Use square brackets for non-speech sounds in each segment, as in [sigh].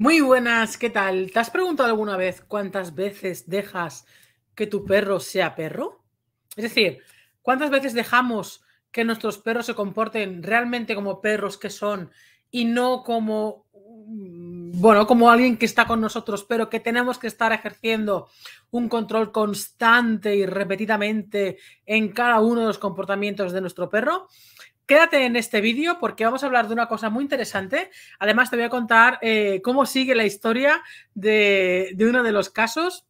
Muy buenas, ¿qué tal? ¿Te has preguntado alguna vez cuántas veces dejas que tu perro sea perro? Es decir, ¿cuántas veces dejamos que nuestros perros se comporten realmente como perros que son y no como, mm, bueno, como alguien que está con nosotros, pero que tenemos que estar ejerciendo un control constante y repetidamente en cada uno de los comportamientos de nuestro perro? Quédate en este vídeo porque vamos a hablar de una cosa muy interesante. Además, te voy a contar eh, cómo sigue la historia de, uno de los casos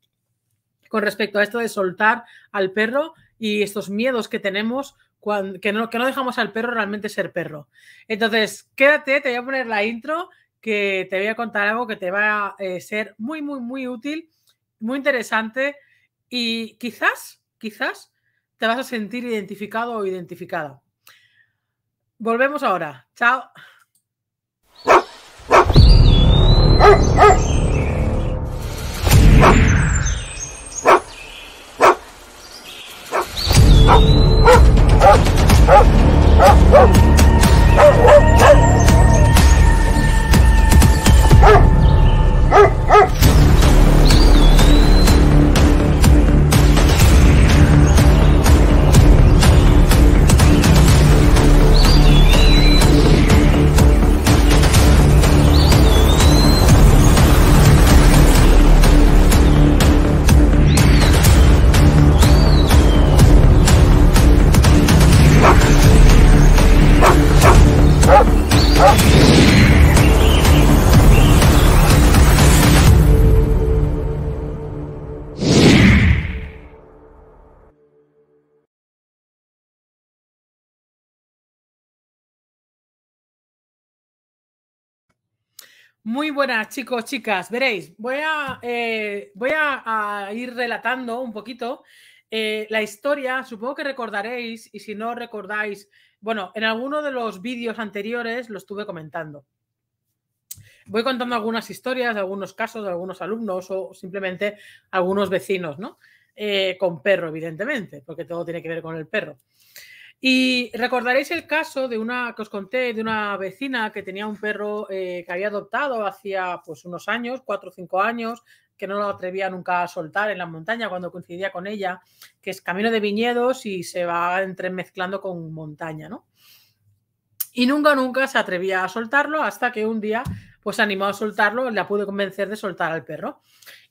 con respecto a esto de soltar al perro y estos miedos que tenemos que, no, dejamos al perro realmente ser perro. Entonces, quédate, te voy a poner la intro que te voy a contar algo que te va a eh, ser muy, muy, muy útil, muy interesante y quizás, quizás te vas a sentir identificado o identificada. Volvemos ahora. Chao. Muy buenas chicos, chicas. Veréis, voy a, eh, voy a, ir relatando un poquito eh, la historia. Supongo que recordaréis y si no recordáis, bueno, en alguno de los vídeos anteriores lo estuve comentando. Voy contando algunas historias de algunos casos de algunos alumnos o simplemente algunos vecinos, ¿no? Eh, con perro, evidentemente, porque todo tiene que ver con el perro. Y recordaréis el caso de una que os conté, de una vecina que tenía un perro eh, que había adoptado hacía pues unos años, cuatro o cinco años, que no lo atrevía nunca a soltar en la montaña cuando coincidía con ella, que es camino de viñedos y se va entremezclando con montaña, ¿no? Y nunca, nunca se atrevía a soltarlo hasta que un día pues animado a soltarlo, la pude convencer de soltar al perro.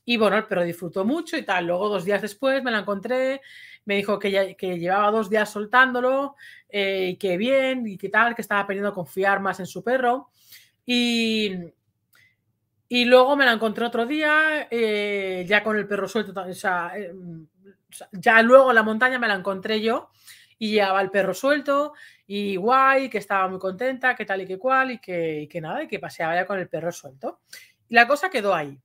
Y bueno, el perro disfrutó mucho y tal. Luego, dos días después, me la encontré me dijo que, llevaba dos días soltándolo eh, y que bien y que tal, que estaba aprendiendo a confiar más en su perro. Y, y luego me la encontré otro día, eh, ya con el perro suelto, eh, o sea, ya luego en la montaña me la encontré yo y llevaba el perro suelto y guay, que estaba muy contenta, que tal y que cual, y que, que nada, y que paseaba ya con el perro suelto. Y la cosa quedó ahí.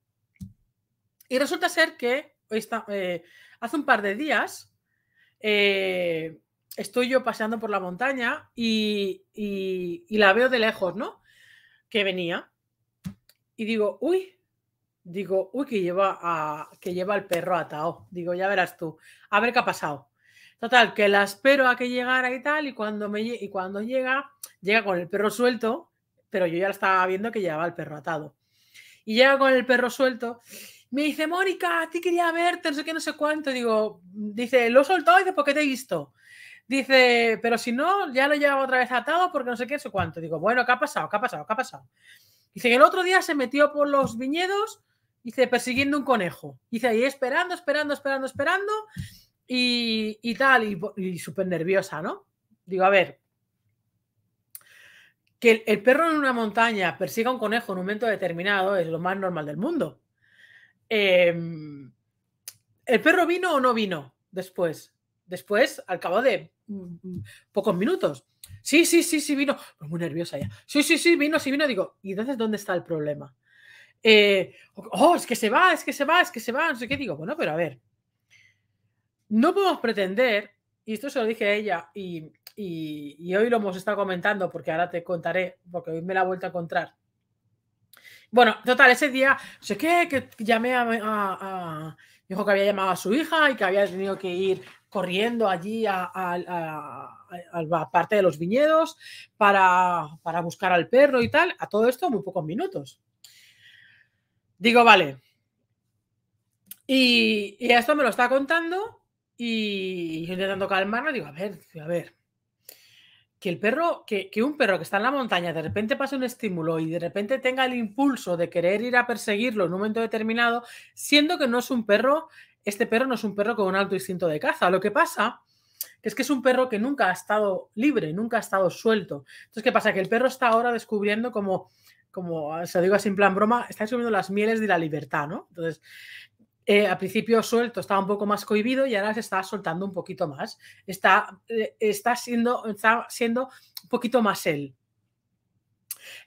Y resulta ser que hace un par de días eh, estoy yo paseando por la montaña y, la veo de lejos, ¿no? Que venía. Y digo, uy, digo, uy, que lleva, a, que lleva el perro atado. Digo, ya verás tú, a ver qué ha pasado. Total, que la espero a que llegara y tal, y cuando, me, y cuando llega, llega con el perro suelto, pero yo ya estaba viendo que llevaba el perro atado. Y llega con el perro suelto me dice, Mónica, a ti quería verte, no sé qué, no sé cuánto. Digo, dice, lo he soltado, dice, ¿por qué te he visto? Dice, pero si no, ya lo llevado otra vez atado porque no sé qué, no sé cuánto. Digo, bueno, ¿qué ha pasado? ¿Qué ha pasado? ¿Qué ha pasado? Dice, que el otro día se metió por los viñedos, dice, persiguiendo un conejo. Dice, ahí esperando, esperando, esperando, esperando y, tal, y, súper nerviosa, ¿no? Digo, a ver, que el, perro en una montaña persiga un conejo en un momento determinado es lo más normal del mundo. Em, ¿El perro vino o no vino después? Después, al cabo de mm, pocos minutos. Sí, sí, sí, sí vino. Pues muy nerviosa ya. Sí, sí, sí, vino, sí vino. Digo, ¿y entonces dónde está el problema? Eh, oh, es que se va, es que se va, es que se va, no sé qué. Digo, bueno, pero a ver. No podemos pretender, y esto se lo dije a ella, y, y hoy lo hemos estado comentando porque ahora te contaré, porque hoy me la he vuelto a encontrar. Bueno, total, ese día, sé qué, que llamé a, a, Dijo que había llamado a su hija y que había tenido que ir corriendo allí a, la parte de los viñedos para, buscar al perro y tal. A todo esto, muy pocos minutos. Digo, vale. Y, y esto me lo está contando y yo intentando calmarlo. Digo, a ver, a ver, que el perro, que, un perro que está en la montaña de repente pase un estímulo y de repente tenga el impulso de querer ir a perseguirlo en un momento determinado, siendo que no es un perro, este perro no es un perro con un alto instinto de caza. Lo que pasa es que es un perro que nunca ha estado libre, nunca ha estado suelto. Entonces, ¿qué pasa? Que el perro está ahora descubriendo como, como se lo digo así en plan broma, está descubriendo las mieles de la libertad, ¿no? Entonces, eh, al principio suelto, estaba un poco más cohibido y ahora se está soltando un poquito más. Está, eh, está, siendo, siendo un poquito más él.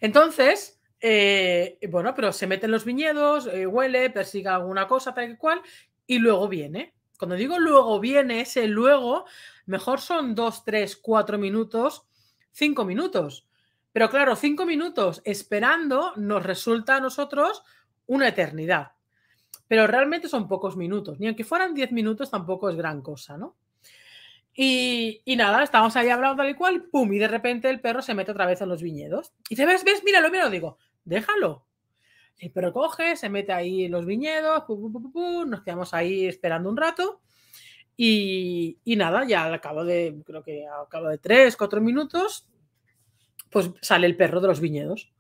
Entonces, eh, bueno, pero se mete en los viñedos, huele, persigue alguna cosa, tal y cual, y luego viene. Cuando digo luego viene, ese luego, mejor son dos, tres, cuatro minutos, cinco minutos. Pero claro, cinco minutos esperando nos resulta a nosotros una eternidad pero realmente son pocos minutos, ni aunque fueran 10 minutos tampoco es gran cosa, ¿no? Y, nada, estamos ahí hablando tal y cual, pum, y de repente el perro se mete otra vez en los viñedos. Y te ves, ves, míralo, míralo, digo, déjalo. El perro coge, se mete ahí en los viñedos, pum, pum, pum, nos quedamos ahí esperando un rato. Y, y, nada, ya al cabo de, creo que al cabo de tres, cuatro minutos, pues sale el perro de los viñedos.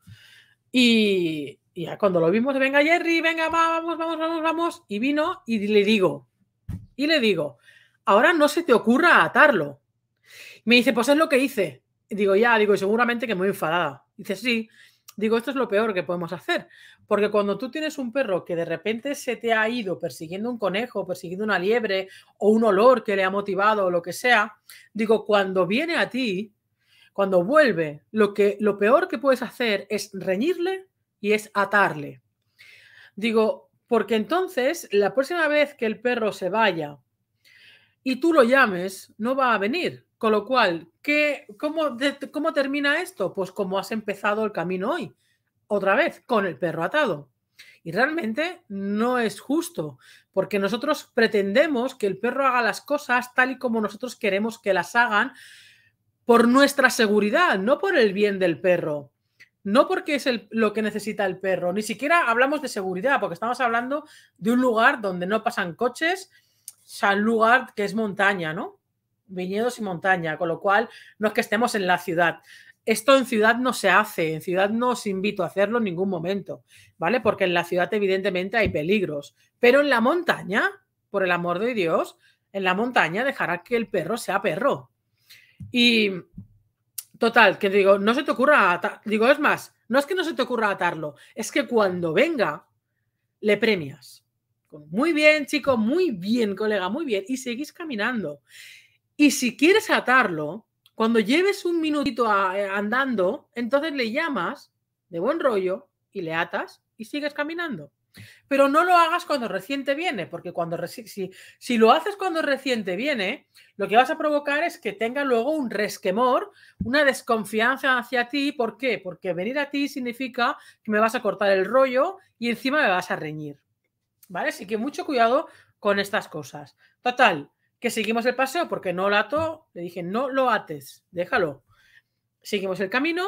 Y, y ya cuando lo vimos, venga Jerry, venga, vamos, vamos, vamos, vamos. Y vino y le digo, y le digo, ahora no se te ocurra atarlo. Me dice, pues es lo que hice. Y digo, ya, digo, y seguramente que muy enfadada. Dice, sí. Digo, esto es lo peor que podemos hacer. Porque cuando tú tienes un perro que de repente se te ha ido persiguiendo un conejo, persiguiendo una liebre o un olor que le ha motivado o lo que sea, digo, cuando viene a ti, cuando vuelve, lo, que, lo peor que puedes hacer es reñirle y es atarle. Digo, porque entonces la próxima vez que el perro se vaya y tú lo llames, no va a venir. Con lo cual, ¿qué, cómo, ¿cómo termina esto? Pues como has empezado el camino hoy, otra vez, con el perro atado. Y realmente no es justo, porque nosotros pretendemos que el perro haga las cosas tal y como nosotros queremos que las hagan por nuestra seguridad, no por el bien del perro no porque es lo que necesita el perro, ni siquiera hablamos de seguridad, porque estamos hablando de un lugar donde no pasan coches, o sea, un lugar que es montaña, ¿no? Viñedos y montaña, con lo cual no es que estemos en la ciudad. Esto en ciudad no se hace, en ciudad no os invito a hacerlo en ningún momento, ¿vale? Porque en la ciudad evidentemente hay peligros, pero en la montaña, por el amor de Dios, en la montaña dejará que el perro sea perro. Y Total, que digo, no se te ocurra digo, es más, no es que no se te ocurra atarlo, es que cuando venga, le premias. Muy bien, chico, muy bien, colega, muy bien. Y seguís caminando. Y si quieres atarlo, cuando lleves un minutito eh, andando, entonces le llamas de buen rollo y le atas y sigues caminando. Pero no lo hagas cuando reciente viene, porque cuando si, si, lo haces cuando reciente viene, lo que vas a provocar es que tenga luego un resquemor, una desconfianza hacia ti. ¿Por qué? Porque venir a ti significa que me vas a cortar el rollo y encima me vas a reñir. ¿Vale? Así que mucho cuidado con estas cosas. Total, que seguimos el paseo porque no lo ato, le dije, no lo ates, déjalo. Seguimos el camino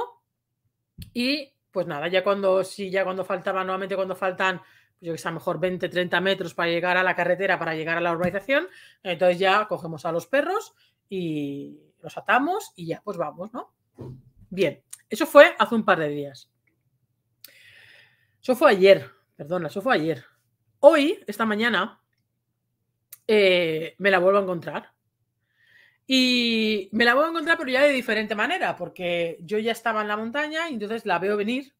y pues nada, ya cuando, sí, ya cuando faltaba, nuevamente cuando faltan, pues yo que sé, mejor 20, 30 metros para llegar a la carretera, para llegar a la urbanización, entonces ya cogemos a los perros y los atamos y ya pues vamos, ¿no? Bien, eso fue hace un par de días. Eso fue ayer, perdona, eso fue ayer. Hoy, esta mañana, eh, me la vuelvo a encontrar. Y me la voy a encontrar, pero ya de diferente manera, porque yo ya estaba en la montaña y entonces la veo venir.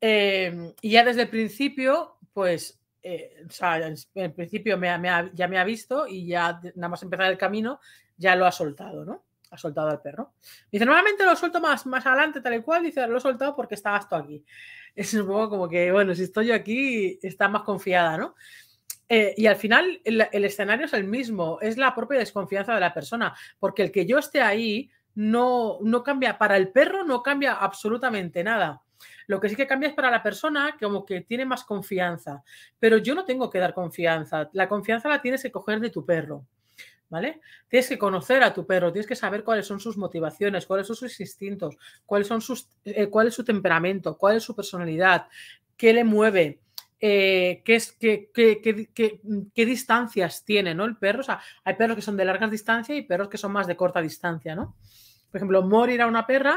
Eh, y ya desde el principio, pues, eh, o sea, en el principio me, ya me ha visto y ya nada más empezar el camino, ya lo ha soltado, ¿no? Ha soltado al perro. Dice, normalmente lo suelto más, más adelante, tal y cual. Dice, lo he soltado porque estabas tú aquí. [laughs] Es un poco como que, bueno, si estoy yo aquí, está más confiada, ¿no? Eh, y al final el, escenario es el mismo, es la propia desconfianza de la persona, porque el que yo esté ahí no, cambia, para el perro no cambia absolutamente nada. Lo que sí que cambia es para la persona, que como que tiene más confianza, pero yo no tengo que dar confianza, la confianza la tienes que coger de tu perro. ¿Vale? Tienes que conocer a tu perro, tienes que saber cuáles son sus motivaciones, cuáles son sus instintos, cuáles son sus, eh, cuál es su temperamento, cuál es su personalidad, qué le mueve, eh, qué, distancias tiene el perro. hay perros que son de largas distancias y perros que son más de corta distancia, ¿no? Por ejemplo, Mori era una perra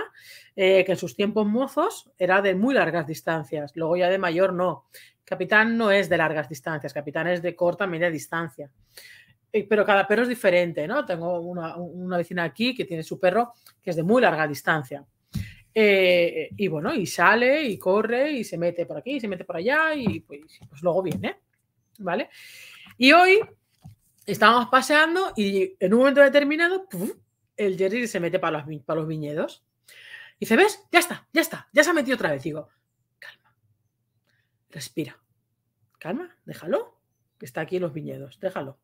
eh, que en sus tiempos mozos era de muy largas distancias, luego ya de mayor no. Capitán no es de largas distancias, capitán es de corta, media distancia. Eh, pero cada perro es diferente, ¿no? Tengo una vecina aquí que tiene su perro que es de muy larga distancia eh, y bueno, y sale y corre y se mete por aquí, y se mete por allá y pues, pues, luego viene, ¿vale? Y hoy estábamos paseando y en un momento determinado, el Jerry se mete para los, para los viñedos. Y se ¿ves? Ya está, ya está, ya se ha metido otra vez. digo, calma, respira, calma, déjalo, que está aquí en los viñedos, déjalo.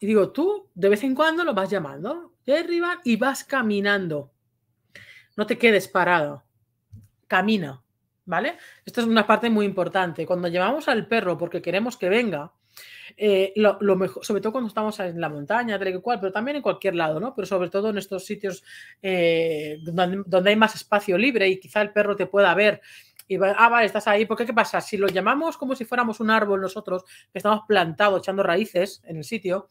y digo, tú de vez en cuando lo vas llamando, de arriba y vas caminando. No te quedes parado, camina, ¿vale? Esto es una parte muy importante. Cuando llevamos al perro porque queremos que venga, eh, lo, mejor, sobre todo cuando estamos en la montaña, tal cual, pero también en cualquier lado, ¿no? Pero sobre todo en estos sitios eh, donde, hay más espacio libre y quizá el perro te pueda ver. Y va, ah, vale, estás ahí. porque qué? pasa? Si lo llamamos como si fuéramos un árbol nosotros, que estamos plantados, echando raíces en el sitio,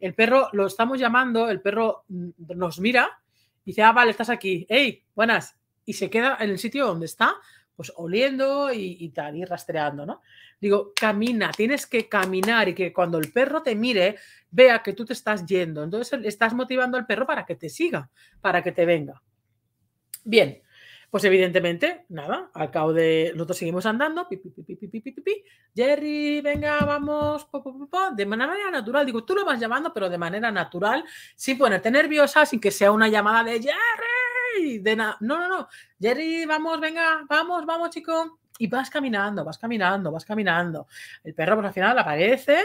el perro lo estamos llamando, el perro mm, nos mira dice, ah, vale, estás aquí, hey, buenas, y se queda en el sitio donde está, pues oliendo y, tal, y rastreando, ¿no? Digo, camina, tienes que caminar y que cuando el perro te mire, vea que tú te estás yendo. Entonces estás motivando al perro para que te siga, para que te venga. Bien, pues evidentemente, nada, al cabo de. Nosotros seguimos andando, pi, pi, pi, Jerry, venga, vamos, de manera natural. Digo, tú lo vas llamando, pero de manera natural, sin ponerte nerviosa, sin que sea una llamada de Jerry. De no, no, no. Jerry, vamos, venga, vamos, vamos, chico. Y vas caminando, vas caminando, vas caminando. El perro, pues al final aparece,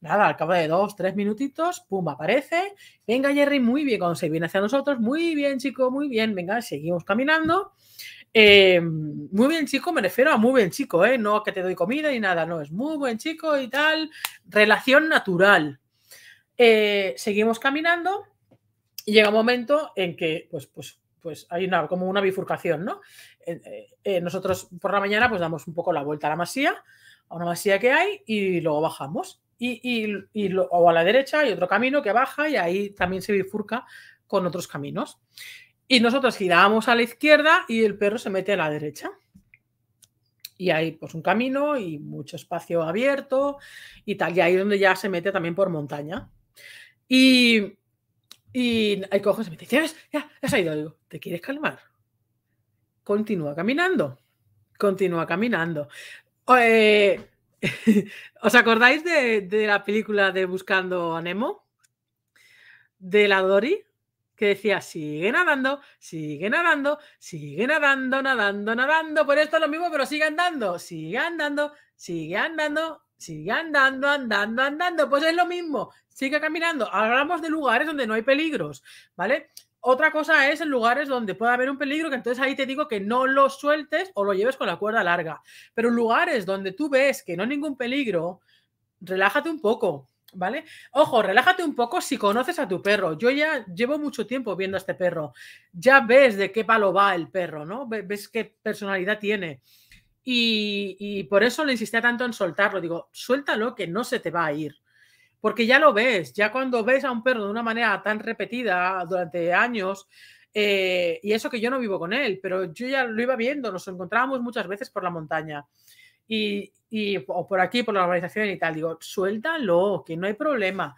Nada, al cabo de dos, tres minutitos, pum, aparece. Venga, Jerry, muy bien, cuando se viene hacia nosotros, muy bien, chico, muy bien. Venga, seguimos caminando. Em, muy bien, chico, me refiero a muy bien, chico, ¿eh? No que te doy comida y nada, no, es muy buen chico y tal. Relación natural. Eh, seguimos caminando y llega un momento en que, pues, pues, pues hay una, como una bifurcación, ¿no? Eh, eh, nosotros por la mañana pues damos un poco la vuelta a la masía, a una masía que hay y luego bajamos y, o a la derecha hay otro camino que baja y ahí también se bifurca con otros caminos. Y nosotros giramos a la izquierda y el perro se mete a la derecha. Y hay pues un camino y mucho espacio abierto y tal. Y ahí donde ya se mete también por montaña. Y, y ahí cojones y se mete. Ya, ya, ya se ha ido. ¿te quieres calmar? Continúa caminando. Continúa caminando. Eh, [laughs] ¿Os acordáis de, la película de Buscando a Nemo? De la Dory, que decía, sigue nadando, sigue nadando, sigue nadando, nadando, nadando. Por esto es lo mismo, pero sigue andando, sigue andando, sigue andando, sigue andando, andando, andando. Pues es lo mismo, sigue caminando. Hablamos de lugares donde no hay peligros, ¿vale? Otra cosa es en lugares donde pueda haber un peligro, que entonces ahí te digo que no lo sueltes o lo lleves con la cuerda larga. Pero en lugares donde tú ves que no hay ningún peligro, relájate un poco, ¿vale? Ojo, relájate un poco si conoces a tu perro. Yo ya llevo mucho tiempo viendo a este perro. Ya ves de qué palo va el perro, ¿no? Ves qué personalidad tiene. Y, y por eso le insistía tanto en soltarlo. Digo, suéltalo que no se te va a ir porque ya lo ves, ya cuando ves a un perro de una manera tan repetida durante años, eh, y eso que yo no vivo con él, pero yo ya lo iba viendo, nos encontrábamos muchas veces por la montaña y, o por aquí, por la urbanización y tal, digo, suéltalo, que no hay problema,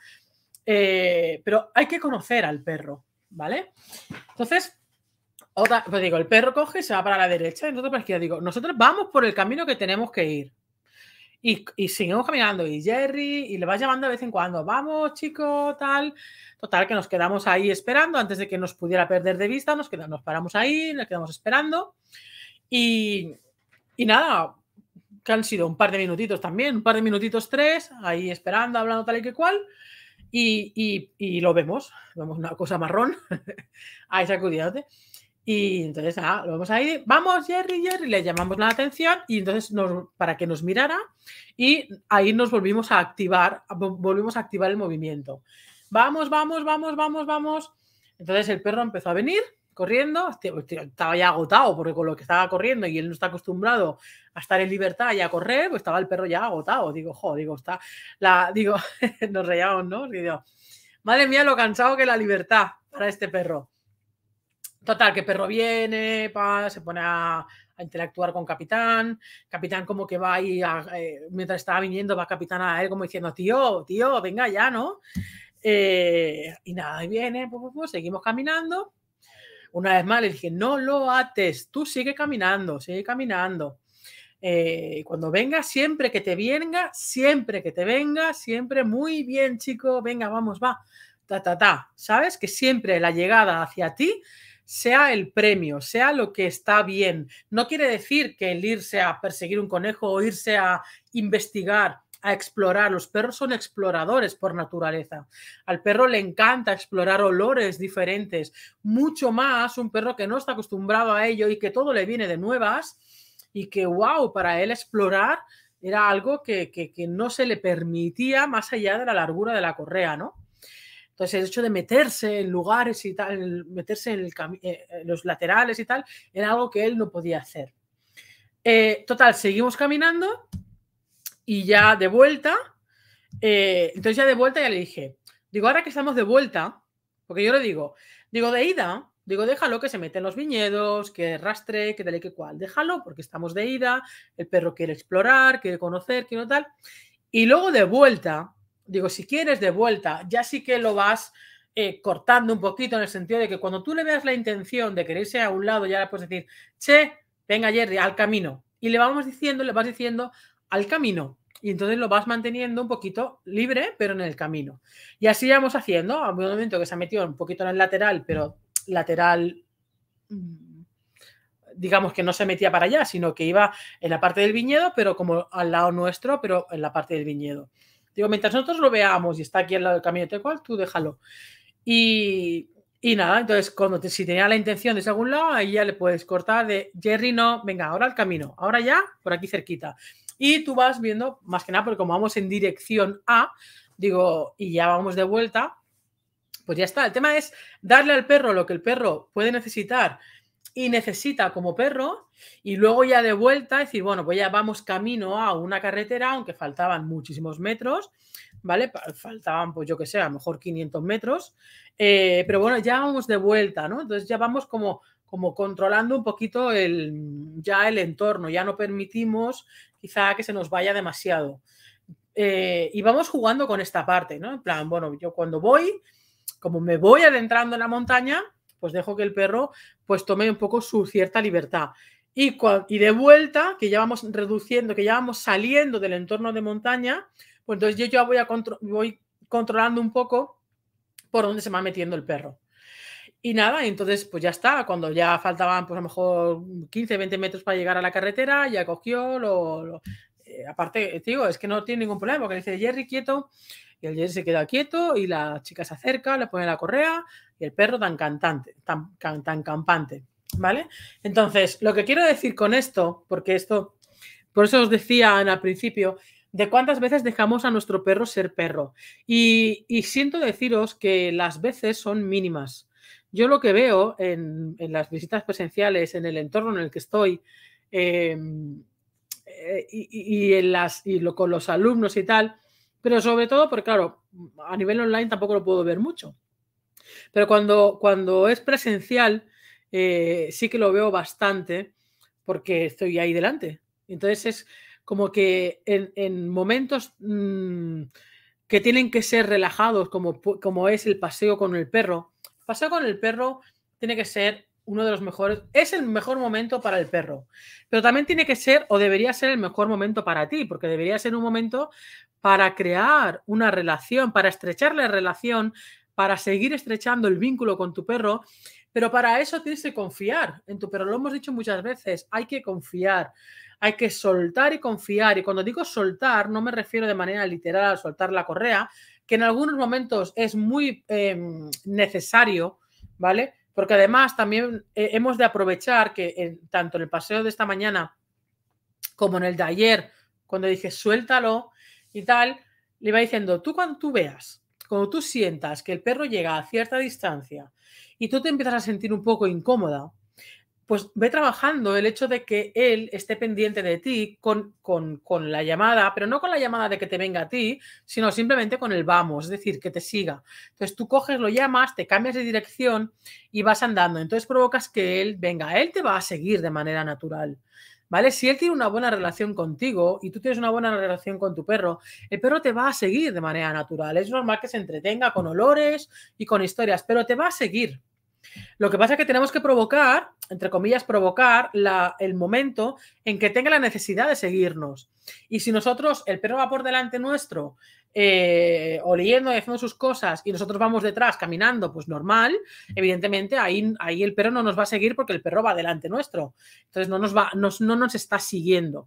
eh, pero hay que conocer al perro, ¿vale? Entonces, pues digo, el perro coge y se va para la derecha, entonces para digo, nosotros vamos por el camino que tenemos que ir. Y, seguimos caminando. Y Jerry, y le va llamando de vez en cuando, vamos, chico, tal. Total, que nos quedamos ahí esperando. Antes de que nos pudiera perder de vista, nos, quedamos, nos paramos ahí, nos quedamos esperando. Y, y nada, que han sido un par de minutitos también, un par de minutitos tres, ahí esperando, hablando tal y que cual. Y, y, lo vemos, vemos una cosa marrón [laughs] ahí sacudiéndote. Y entonces, ah, lo vamos ir vamos Jerry, Jerry, le llamamos la atención y entonces nos, para que nos mirara y ahí nos volvimos a activar, volvimos a activar el movimiento. Vamos, vamos, vamos, vamos, vamos. Entonces el perro empezó a venir corriendo, pues, estaba ya agotado porque con lo que estaba corriendo y él no está acostumbrado a estar en libertad y a correr, pues estaba el perro ya agotado. Digo, jo, digo, está, digo, [laughs] nos reíamos, ¿no? Y digo, madre mía, lo cansado que la libertad para este perro. Total, que Perro viene, se pone a, interactuar con Capitán. Capitán como que va ahí, eh, mientras estaba viniendo, va Capitán a él como diciendo, tío, tío, venga ya, ¿no? Eh, y nada, y viene, seguimos caminando. Una vez más le dije, no lo ates, tú sigue caminando, sigue caminando. Eh, cuando venga, siempre que te venga, siempre que te venga, siempre muy bien, chico, venga, vamos, va, ta, ta, ta. Sabes que siempre la llegada hacia ti sea el premio, sea lo que está bien. No quiere decir que el irse a perseguir un conejo o irse a investigar, a explorar. Los perros son exploradores por naturaleza. Al perro le encanta explorar olores diferentes, mucho más un perro que no está acostumbrado a ello y que todo le viene de nuevas y que, wow, para él explorar era algo que, que no se le permitía más allá de la largura de la correa, ¿no? Entonces, el hecho de meterse en lugares y tal, meterse en, eh, eh, los laterales y tal, era algo que él no podía hacer. Eh, total, seguimos caminando y ya de vuelta, entonces ya de vuelta ya le dije, digo, ahora que estamos de vuelta, porque yo le digo, digo, de ida, digo, déjalo que se mete en los viñedos, que rastre, que tal y que cual, déjalo porque estamos de ida, el perro quiere explorar, quiere conocer, quiere tal. Y luego de vuelta, digo, si quieres de vuelta, ya sí que lo vas eh, cortando un poquito en el sentido de que cuando tú le veas la intención de quererse a un lado, ya le puedes decir, che, venga Jerry, al camino. Y le vamos diciendo, le vas diciendo al camino. Y entonces lo vas manteniendo un poquito libre, pero en el camino. Y así vamos haciendo, a un momento que se ha metido un poquito en el lateral, pero lateral mm, digamos que no se metía para allá, sino que iba en la parte del viñedo, pero como al lado nuestro, pero en la parte del viñedo. Digo, mientras nosotros lo veamos y está aquí al lado del camino tal cual, tú déjalo. Y, nada, entonces, cuando si tenía la intención de algún lado, ahí ya le puedes cortar de Jerry, no, venga, ahora al camino, ahora ya, por aquí cerquita. Y tú vas viendo, más que nada, porque como vamos en dirección A, digo, y ya vamos de vuelta, pues ya está. El tema es darle al perro lo que el perro puede necesitar y necesita como perro y luego ya de vuelta decir, bueno, pues ya vamos camino a una carretera, aunque faltaban muchísimos metros, ¿vale? Faltaban, pues yo que sé, a lo mejor 500 metros, eh, pero bueno, ya vamos de vuelta, ¿no? Entonces ya vamos como, como controlando un poquito el, ya el entorno, ya no permitimos quizá que se nos vaya demasiado. Eh, y vamos jugando con esta parte, ¿no? En plan, bueno, yo cuando voy, como me voy adentrando en la montaña, pues dejo que el perro pues tome un poco su cierta libertad. Y, de vuelta, que ya vamos reduciendo, que ya vamos saliendo del entorno de montaña, pues entonces yo ya voy, a voy controlando un poco por dónde se va metiendo el perro. Y nada, entonces pues ya está, cuando ya faltaban pues a lo mejor 15, 20 metros para llegar a la carretera, ya cogió, lo, eh, aparte, eh, te digo, es que no tiene ningún problema, porque dice Jerry quieto, y el Jerry se queda quieto, y la chica se acerca, le pone la correa, y el perro tan cantante, tan, tan campante, ¿vale? Entonces, lo que quiero decir con esto, porque esto, por eso os decía al principio, de cuántas veces dejamos a nuestro perro ser perro. Y, siento deciros que las veces son mínimas. Yo lo que veo en, las visitas presenciales, en el entorno en el que estoy, eh, eh, y, las, y con los alumnos y tal, pero sobre todo porque, claro, a nivel online tampoco lo puedo ver mucho. Pero cuando, cuando es presencial, eh, sí que lo veo bastante porque estoy ahí delante. Entonces es como que en, momentos mm, que tienen que ser relajados, como, como es el paseo con el perro, el paseo con el perro tiene que ser uno de los mejores, es el mejor momento para el perro, pero también tiene que ser o debería ser el mejor momento para ti, porque debería ser un momento para crear una relación, para estrechar la relación, para seguir estrechando el vínculo con tu perro, pero para eso tienes que confiar en tu perro. Lo hemos dicho muchas veces, hay que confiar, hay que soltar y confiar. Y cuando digo soltar, no me refiero de manera literal a soltar la correa, que en algunos momentos es muy em, necesario, ¿vale? porque además también eh, hemos de aprovechar que tanto en el paseo de esta mañana como en el de ayer, cuando dije suéltalo y tal, le iba diciendo, tú cuando tú veas, cuando tú sientas que el perro llega a cierta distancia y tú te empiezas a sentir un poco incómoda, pues ve trabajando el hecho de que él esté pendiente de ti con, la llamada, pero no con la llamada de que te venga a ti, sino simplemente con el vamos, es decir, que te siga. Entonces tú coges, lo llamas, te cambias de dirección y vas andando. Entonces provocas que él venga, él te va a seguir de manera natural. ¿Vale? Si él tiene una buena relación contigo y tú tienes una buena relación con tu perro, el perro te va a seguir de manera natural. Es normal que se entretenga con olores y con historias, pero te va a seguir. Lo que pasa es que tenemos que provocar, entre comillas, provocar el momento en que tenga la necesidad de seguirnos. Y si nosotros, el perro va por delante nuestro, eh, o oliendo y haciendo sus cosas, y nosotros vamos detrás caminando, pues normal, evidentemente ahí, ahí el perro no nos va a seguir porque el perro va delante nuestro. Entonces no nos, va, no nos está siguiendo.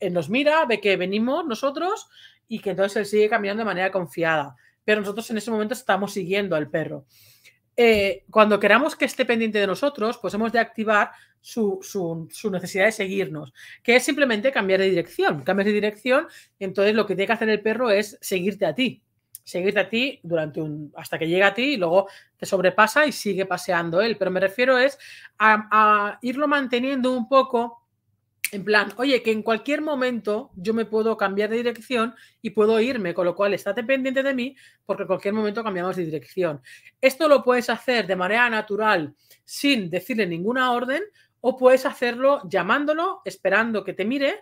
Él eh, nos mira, ve que venimos nosotros y que entonces él sigue caminando de manera confiada. Pero nosotros en ese momento estamos siguiendo al perro. Eh, cuando queramos que esté pendiente de nosotros, pues hemos de activar su, necesidad de seguirnos, que es simplemente cambiar de dirección. Cambias de dirección, entonces lo que tiene que hacer el perro es seguirte a ti. Seguirte a ti durante un. hasta que llega a ti y luego te sobrepasa y sigue paseando él. Pero me refiero es a irlo manteniendo un poco en plan, oye, que en cualquier momento yo me puedo cambiar de dirección y puedo irme, con lo cual estate pendiente de mí porque en cualquier momento cambiamos de dirección. Esto lo puedes hacer de manera natural sin decirle ninguna orden o puedes hacerlo llamándolo, esperando que te mire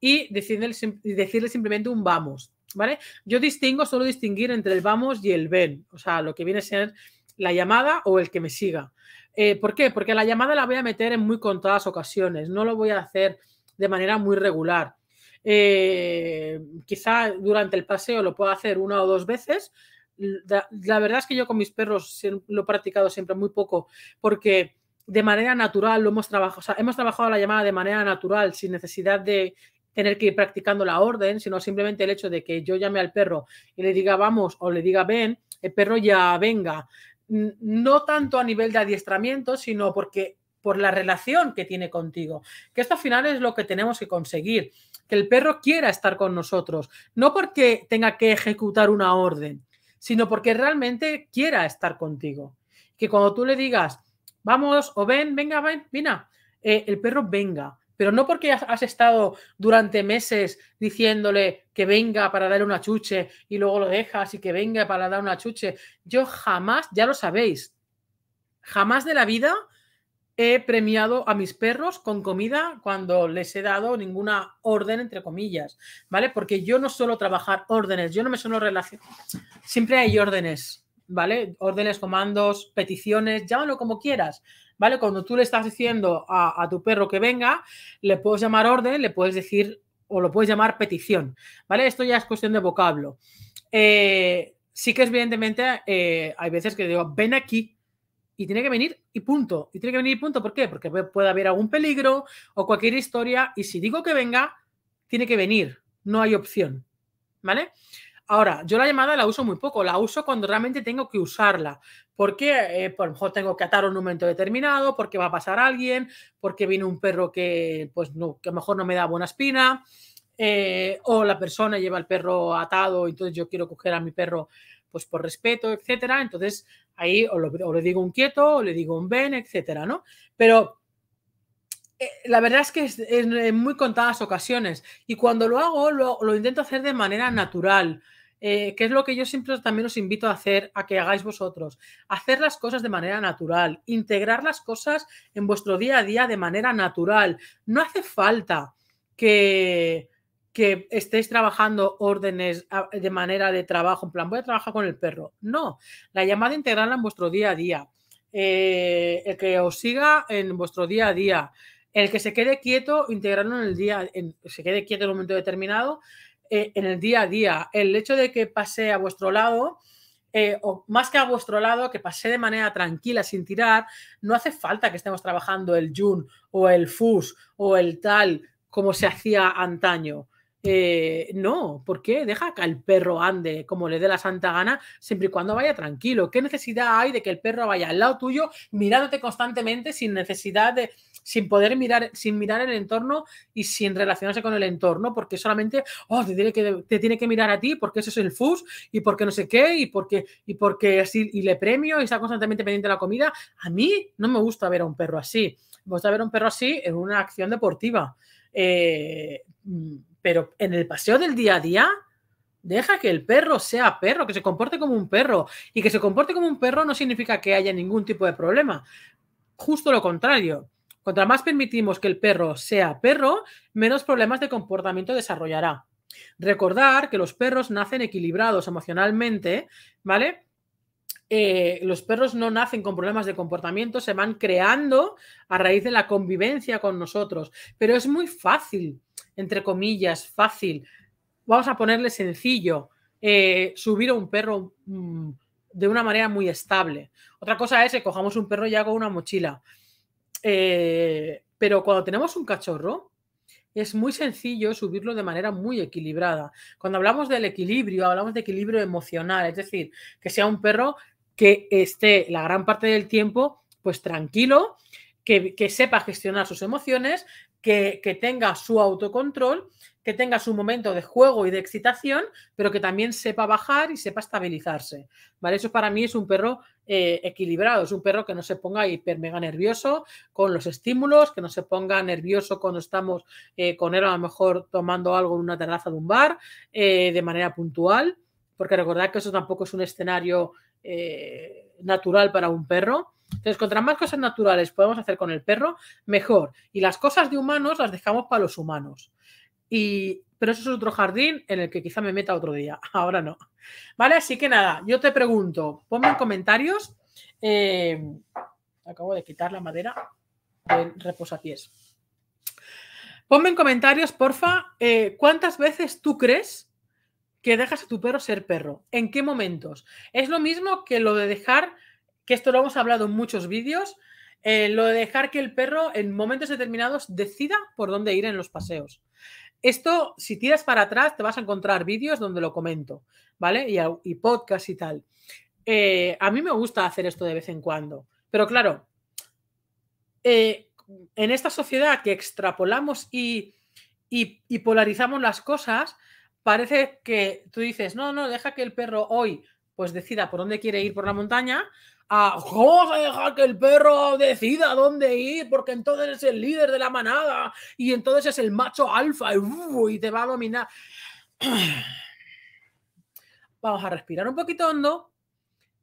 y decirle, decirle simplemente un vamos, ¿vale? Yo distingo, solo distinguir entre el vamos y el ven, o sea, lo que viene a ser la llamada o el que me siga. Eh, ¿Por qué? Porque la llamada la voy a meter en muy contadas ocasiones, no lo voy a hacer de manera muy regular. Eh, quizá durante el paseo lo pueda hacer una o dos veces. La, verdad es que yo con mis perros lo he practicado siempre muy poco porque de manera natural lo hemos trabajado, o sea, hemos trabajado la llamada de manera natural sin necesidad de tener que ir practicando la orden, sino simplemente el hecho de que yo llame al perro y le diga vamos o le diga ven, el perro ya venga no tanto a nivel de adiestramiento, sino porque por la relación que tiene contigo. Que esto al final es lo que tenemos que conseguir, que el perro quiera estar con nosotros, no porque tenga que ejecutar una orden, sino porque realmente quiera estar contigo. Que cuando tú le digas, vamos o ven, venga, ven, eh, el perro venga pero no porque has, estado durante meses diciéndole que venga para darle una chuche y luego lo dejas y que venga para dar una chuche. Yo jamás, ya lo sabéis, jamás de la vida he premiado a mis perros con comida cuando les he dado ninguna orden, entre comillas, ¿vale? Porque yo no suelo trabajar órdenes, yo no me suelo relacionar. Siempre hay órdenes. ¿vale? Órdenes, comandos, peticiones, llámalo como quieras, ¿vale? Cuando tú le estás diciendo a, tu perro que venga, le puedes llamar orden, le puedes decir o lo puedes llamar petición, ¿vale? Esto ya es cuestión de vocablo. Eh, sí que evidentemente eh, hay veces que digo, ven aquí y tiene que venir y punto. Y tiene que venir y punto, ¿por qué? Porque puede haber algún peligro o cualquier historia y si digo que venga, tiene que venir, no hay opción, ¿vale? Ahora, yo la llamada la uso muy poco, la uso cuando realmente tengo que usarla, porque eh, por lo mejor tengo que atar un momento determinado, porque va a pasar alguien, porque viene un perro que, pues, que a lo mejor no me da buena espina, eh, o la persona lleva el perro atado, entonces yo quiero coger a mi perro pues por respeto, etcétera. Entonces ahí o, le digo un quieto, o le digo un ven, etcétera, ¿no? Pero eh, la verdad es que es, en muy contadas ocasiones y cuando lo hago lo, lo, intento hacer de manera natural. Eh, que es lo que yo siempre también os invito a hacer, a que hagáis vosotros, hacer las cosas de manera natural, integrar las cosas en vuestro día a día de manera natural. No hace falta que, que estéis trabajando órdenes de manera de trabajo, en plan, voy a trabajar con el perro. No, la llamada integrarla en vuestro día a día, eh, el que os siga en vuestro día a día, el que se quede quieto, integrarlo en el día, en, se quede quieto en un momento determinado eh, en el día a día. El hecho de que pase a vuestro lado, eh, o más que a vuestro lado, que pase de manera tranquila, sin tirar, no hace falta que estemos trabajando el Jun o el FUS o el tal como se hacía antaño. Eh, no, ¿por qué? Deja que el perro ande como le dé la santa gana, siempre y cuando vaya tranquilo. ¿Qué necesidad hay de que el perro vaya al lado tuyo mirándote constantemente sin necesidad de, sin poder mirar, sin mirar el entorno y sin relacionarse con el entorno, porque solamente, oh, te tiene que, mirar a ti, porque eso es el FUS, y porque no sé qué, y porque, y porque así, y le premio, y está constantemente pendiente de la comida. A mí no me gusta ver a un perro así. Me gusta ver a un perro así en una acción deportiva. Eh, mm, pero en el paseo del día a día, Deja que el perro sea perro, que se comporte como un perro. Y que se comporte como un perro no significa que haya ningún tipo de problema. Justo lo contrario. Cuanto más permitimos que el perro sea perro, menos problemas de comportamiento desarrollará. Recordar que los perros nacen equilibrados emocionalmente, ¿vale? Eh, los perros no nacen con problemas de comportamiento, se van creando a raíz de la convivencia con nosotros. Pero es muy fácil, entre comillas, fácil. Vamos a ponerle sencillo, eh, subir a un perro mm, de una manera muy estable. Otra cosa es que cojamos un perro y hago una mochila eh, pero cuando tenemos un cachorro, es muy sencillo subirlo de manera muy equilibrada. Cuando hablamos del equilibrio, hablamos de equilibrio emocional, es decir, que sea un perro que esté la gran parte del tiempo pues tranquilo, que, sepa gestionar sus emociones, que, que tenga su autocontrol que tenga su momento de juego y de excitación, pero que también sepa bajar y sepa estabilizarse. ¿vale? Eso para mí es un perro eh, equilibrado, es un perro que no se ponga hiper mega nervioso con los estímulos, que no se ponga nervioso cuando estamos eh, con él a lo mejor tomando algo en una terraza de un bar eh, de manera puntual, porque recordad que eso tampoco es un escenario natural para un perro. Entonces, contra más cosas naturales podemos hacer con el perro, mejor. Y las cosas de humanos las dejamos para los humanos pero eso es otro jardín en el que quizá me meta otro día. [laughs] Ahora no. Vale, así que nada, yo te pregunto, ponme en comentarios. Eh, acabo de quitar la madera del reposapiés. Ponme en comentarios, porfa, eh, cuántas veces tú crees que dejas a tu perro ser perro. ¿En qué momentos? Es lo mismo que lo de dejar, que esto lo hemos hablado en muchos vídeos, eh, lo de dejar que el perro en momentos determinados decida por dónde ir en los paseos. Esto, si tiras para atrás, te vas a encontrar vídeos donde lo comento, ¿vale? Y, podcast y tal. Eh, a mí me gusta hacer esto de vez en cuando, pero claro, eh, en esta sociedad que extrapolamos y, y polarizamos las cosas, parece que tú dices, no, no, deja que el perro hoy pues decida por dónde quiere ir por la montaña a vamos a dejar que el perro decida dónde ir, porque entonces es el líder de la manada y entonces es el macho alfa y, y te va a dominar. [clears throat] Vamos a respirar un poquito hondo,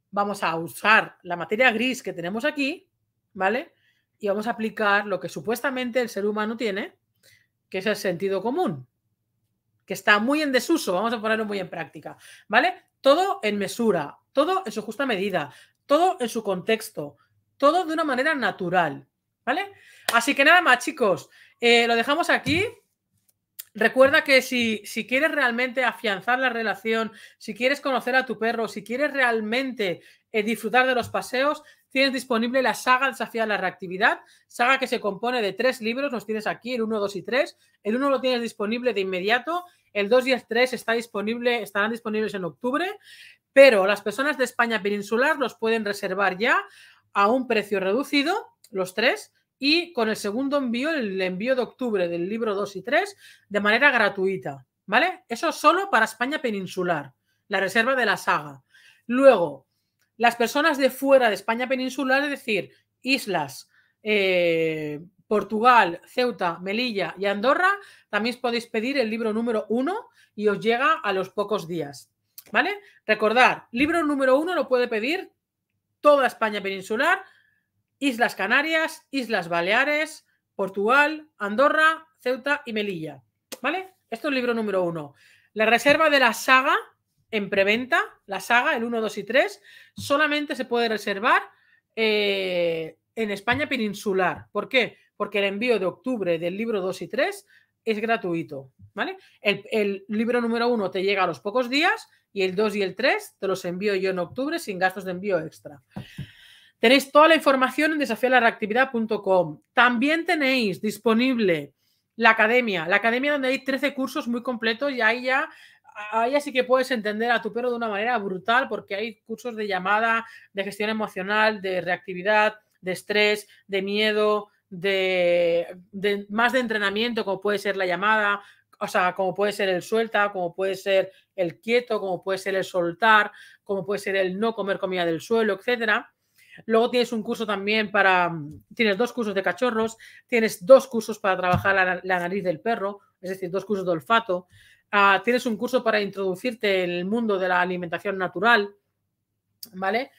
vamos a usar la materia gris que tenemos aquí, ¿vale? Y vamos a aplicar lo que supuestamente el ser humano tiene, que es el sentido común, que está muy en desuso, vamos a ponerlo muy en práctica, ¿vale? Todo en mesura, todo en su justa medida, todo en su contexto, todo de una manera natural, ¿vale? Así que nada más, chicos, eh, lo dejamos aquí. Recuerda que si, si, quieres realmente afianzar la relación, si quieres conocer a tu perro, si quieres realmente eh, disfrutar de los paseos. Tienes disponible la saga Desafía a la Reactividad, saga que se compone de tres libros, los tienes aquí, el 1, 2 y 3. El 1 lo tienes disponible de inmediato, el 2 y el 3 está disponible, estarán disponibles en octubre, pero las personas de España peninsular los pueden reservar ya a un precio reducido, los tres, y con el segundo envío, el envío de octubre del libro 2 y 3, de manera gratuita, ¿vale? Eso solo para España peninsular, la reserva de la saga. Luego, las personas de fuera de España peninsular, es decir, islas, eh, Portugal, Ceuta, Melilla y Andorra, también podéis pedir el libro número uno y os llega a los pocos días. ¿Vale? Recordad, libro número uno lo puede pedir toda España peninsular, Islas Canarias, Islas Baleares, Portugal, Andorra, Ceuta y Melilla. ¿Vale? Esto es el libro número uno. La reserva de la saga en preventa, la saga, el 1, 2 y 3, solamente se puede reservar eh, en España peninsular. ¿Por qué? Porque el envío de octubre del libro 2 y 3 es gratuito, ¿vale? El, libro número 1 te llega a los pocos días y el 2 y el 3 te los envío yo en octubre sin gastos de envío extra. Tenéis toda la información en desafialareactividad.com. También tenéis disponible la academia, la academia donde hay 13 cursos muy completos y ahí ya ahí así que puedes entender a tu perro de una manera brutal porque hay cursos de llamada, de gestión emocional, de reactividad, de estrés, de miedo, de, más de entrenamiento como puede ser la llamada, o sea, como puede ser el suelta, como puede ser el quieto, como puede ser el soltar, como puede ser el no comer comida del suelo, etcétera. Luego tienes un curso también para, tienes dos cursos de cachorros, tienes dos cursos para trabajar la, la, nariz del perro, es decir, dos cursos de olfato, Ah, tienes un curso para introducirte en el mundo de la alimentación natural, ¿vale?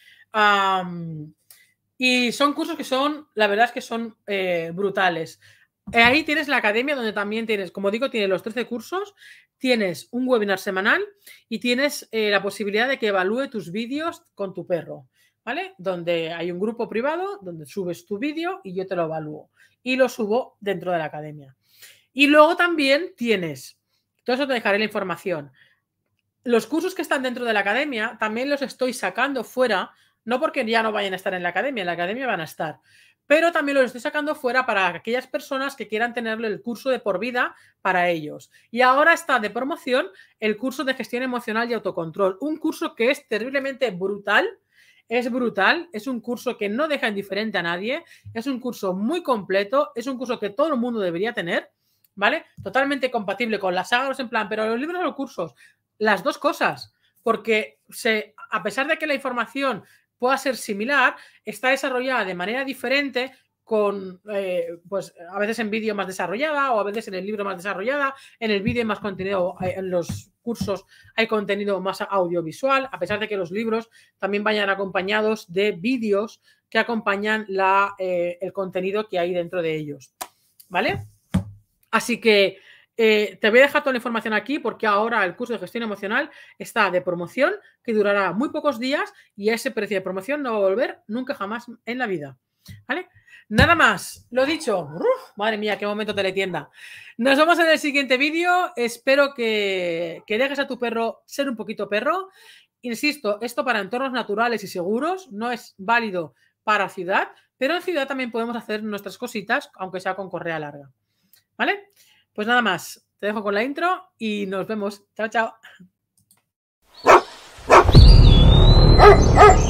y son cursos que son, la verdad es que son eh, brutales. Eh, ahí tienes la academia donde también tienes, como digo, tienes los 13 cursos, tienes un webinar semanal y tienes eh, la posibilidad de que evalúe tus vídeos con tu perro, ¿vale? Donde hay un grupo privado donde subes tu vídeo y yo te lo evalúo y lo subo dentro de la academia. Y luego también tienes todo eso te dejaré la información. Los cursos que están dentro de la academia también los estoy sacando fuera, no porque ya no vayan a estar en la academia, en la academia van a estar, pero también los estoy sacando fuera para aquellas personas que quieran tener el curso de por vida para ellos. Y ahora está de promoción el curso de gestión emocional y autocontrol, un curso que es terriblemente brutal, es brutal, es un curso que no deja indiferente a nadie, es un curso muy completo, es un curso que todo el mundo debería tener ¿vale? Totalmente compatible con las sagas en plan, pero los libros o los cursos, las dos cosas, porque se, a pesar de que la información pueda ser similar, está desarrollada de manera diferente con, eh, pues a veces en vídeo más desarrollada o a veces en el libro más desarrollada, en el vídeo más contenido, eh, en los cursos hay contenido más audiovisual, a pesar de que los libros también vayan acompañados de vídeos que acompañan eh, el contenido que hay dentro de ellos. ¿Vale? Así que eh, te voy a dejar toda la información aquí porque ahora el curso de gestión emocional está de promoción que durará muy pocos días y ese precio de promoción no va a volver nunca jamás en la vida. ¿Vale? Nada más, lo dicho. madre mía, qué momento teletienda. Nos vemos en el siguiente vídeo. Espero que dejes a tu perro ser un poquito perro. Insisto, esto para entornos naturales y seguros no es válido para ciudad, pero en ciudad también podemos hacer nuestras cositas, aunque sea con correa larga. ¿Vale? Pues nada más. Te dejo con la intro y nos vemos. Chao, chao.